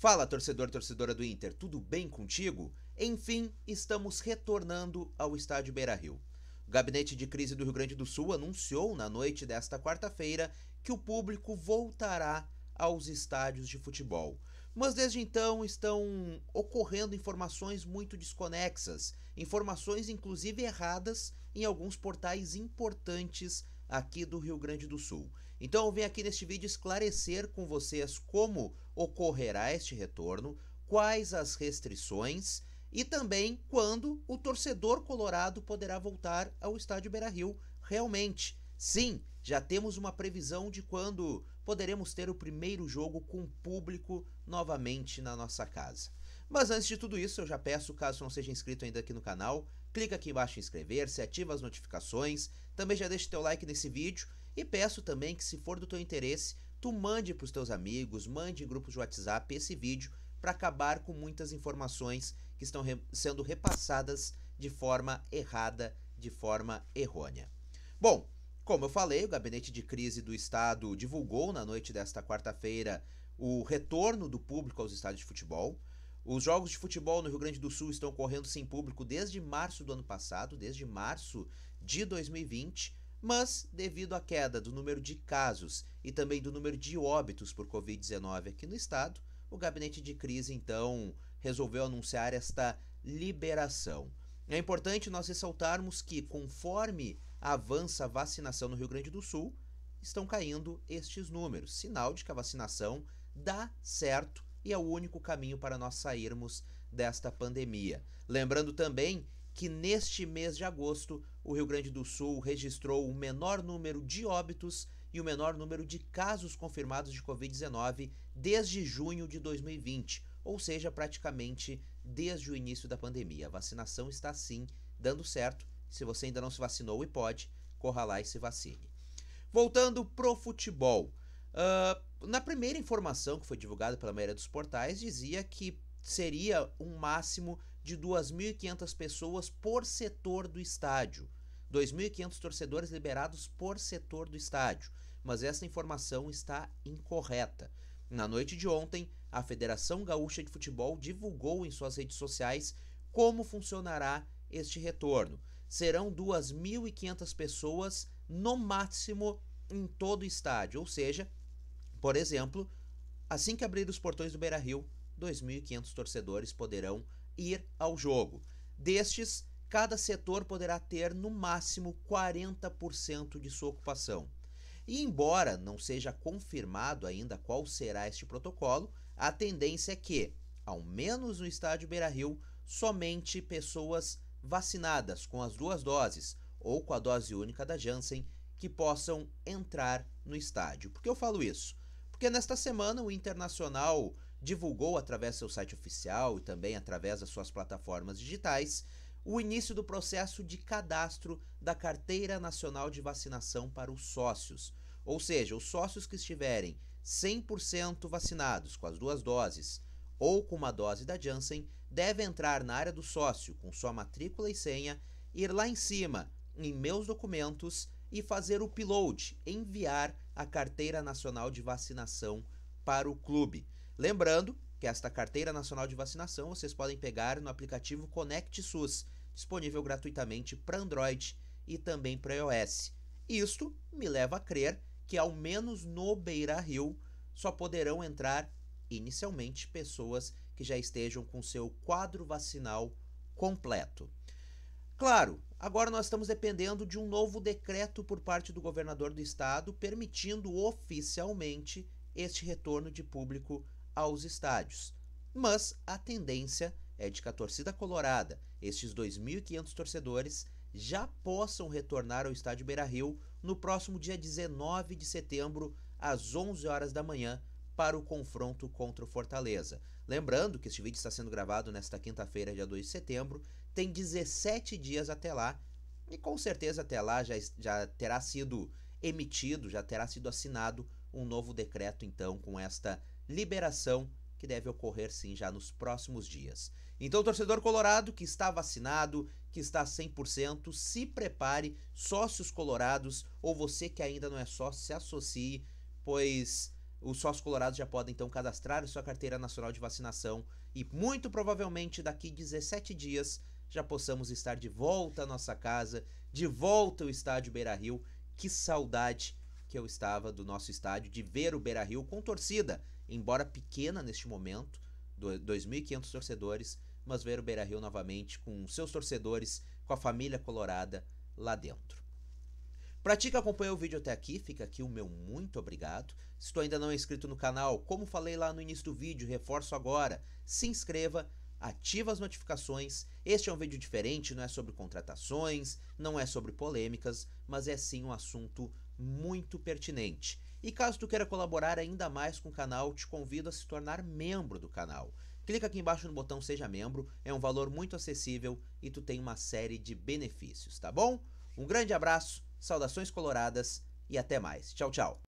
Fala, torcedor, torcedora do Inter, tudo bem contigo? Enfim, estamos retornando ao estádio Beira-Rio. O gabinete de crise do Rio Grande do Sul anunciou na noite desta quarta-feira que o público voltará aos estádios de futebol. Mas desde então estão ocorrendo informações muito desconexas, informações inclusive erradas em alguns portais importantes aqui do Rio Grande do Sul. Então eu venho aqui neste vídeo esclarecer com vocês como ocorrerá este retorno, quais as restrições e também quando o torcedor colorado poderá voltar ao estádio Beira-Rio realmente. Sim, já temos uma previsão de quando poderemos ter o primeiro jogo com público novamente na nossa casa. Mas antes de tudo isso, eu já peço, caso não seja inscrito ainda aqui no canal, clica aqui embaixo em inscrever-se, ativa as notificações, também já deixa teu like nesse vídeo e peço também que se for do teu interesse, tu mande para os teus amigos, mande em grupos de WhatsApp esse vídeo para acabar com muitas informações que estão re sendo repassadas de forma errada, de forma errônea. Bom, como eu falei, o Gabinete de Crise do Estado divulgou na noite desta quarta-feira o retorno do público aos estádios de futebol. Os jogos de futebol no Rio Grande do Sul estão correndo sem público desde março do ano passado, desde março de 2020. Mas, devido à queda do número de casos e também do número de óbitos por Covid-19 aqui no estado, o gabinete de crise então resolveu anunciar esta liberação. É importante nós ressaltarmos que, conforme avança a vacinação no Rio Grande do Sul, estão caindo estes números, sinal de que a vacinação dá certo e é o único caminho para nós sairmos desta pandemia. Lembrando também que neste mês de agosto o Rio Grande do Sul registrou o menor número de óbitos e o menor número de casos confirmados de Covid-19 desde junho de 2020, ou seja, praticamente desde o início da pandemia. A vacinação está sim dando certo. Se você ainda não se vacinou e pode, corra lá e se vacine. Voltando pro futebol. Uh, na primeira informação que foi divulgada pela maioria dos portais, dizia que seria um máximo de 2.500 pessoas por setor do estádio. 2.500 torcedores liberados por setor do estádio. Mas essa informação está incorreta. Na noite de ontem, a Federação Gaúcha de Futebol divulgou em suas redes sociais como funcionará este retorno. Serão 2.500 pessoas no máximo em todo o estádio, ou seja, por exemplo, assim que abrir os portões do Beira-Rio, 2.500 torcedores poderão ir ao jogo. Destes, cada setor poderá ter no máximo 40% de sua ocupação. E embora não seja confirmado ainda qual será este protocolo, a tendência é que, ao menos no estádio Beira-Rio, somente pessoas vacinadas com as duas doses ou com a dose única da Janssen que possam entrar no estádio. Por que eu falo isso? Porque nesta semana o Internacional divulgou através do seu site oficial e também através das suas plataformas digitais o início do processo de cadastro da Carteira Nacional de Vacinação para os sócios. Ou seja, os sócios que estiverem 100% vacinados com as duas doses ou com uma dose da Janssen devem entrar na área do sócio com sua matrícula e senha, ir lá em cima em Meus Documentos e fazer o upload, enviar a Carteira Nacional de Vacinação para o clube. Lembrando que esta carteira nacional de vacinação vocês podem pegar no aplicativo Conect SUS, disponível gratuitamente para Android e também para iOS. Isto me leva a crer que, ao menos no Beira Rio, só poderão entrar inicialmente pessoas que já estejam com seu quadro vacinal completo. Claro, agora nós estamos dependendo de um novo decreto por parte do governador do estado permitindo oficialmente este retorno de público aos estádios. Mas a tendência é de que a torcida colorada, estes 2.500 torcedores, já possam retornar ao estádio Beira-Rio no próximo dia 19 de setembro às 11 horas da manhã para o confronto contra o Fortaleza. Lembrando que este vídeo está sendo gravado nesta quinta-feira, dia 2 de setembro, tem 17 dias até lá e com certeza até lá já, já terá sido emitido, já terá sido assinado um novo decreto então com esta liberação que deve ocorrer sim já nos próximos dias. Então, torcedor colorado que está vacinado, que está 100%, se prepare, sócios colorados ou você que ainda não é sócio, se associe, pois os sócios colorados já podem então cadastrar sua carteira nacional de vacinação e muito provavelmente daqui 17 dias já possamos estar de volta à nossa casa, de volta ao estádio Beira-Rio. Que saudade que eu estava do nosso estádio de ver o Beira Rio com torcida, embora pequena neste momento, 2.500 torcedores, mas ver o Beira Rio novamente com seus torcedores, com a família colorada lá dentro. Para ti que acompanhou o vídeo até aqui, fica aqui o meu muito obrigado. Se tu ainda não é inscrito no canal, como falei lá no início do vídeo, reforço agora, se inscreva, ativa as notificações. Este é um vídeo diferente, não é sobre contratações, não é sobre polêmicas, mas é sim um assunto muito pertinente. E caso tu queira colaborar ainda mais com o canal, te convido a se tornar membro do canal. Clica aqui embaixo no botão seja membro, é um valor muito acessível e tu tem uma série de benefícios, tá bom? Um grande abraço, saudações coloradas e até mais. Tchau, tchau.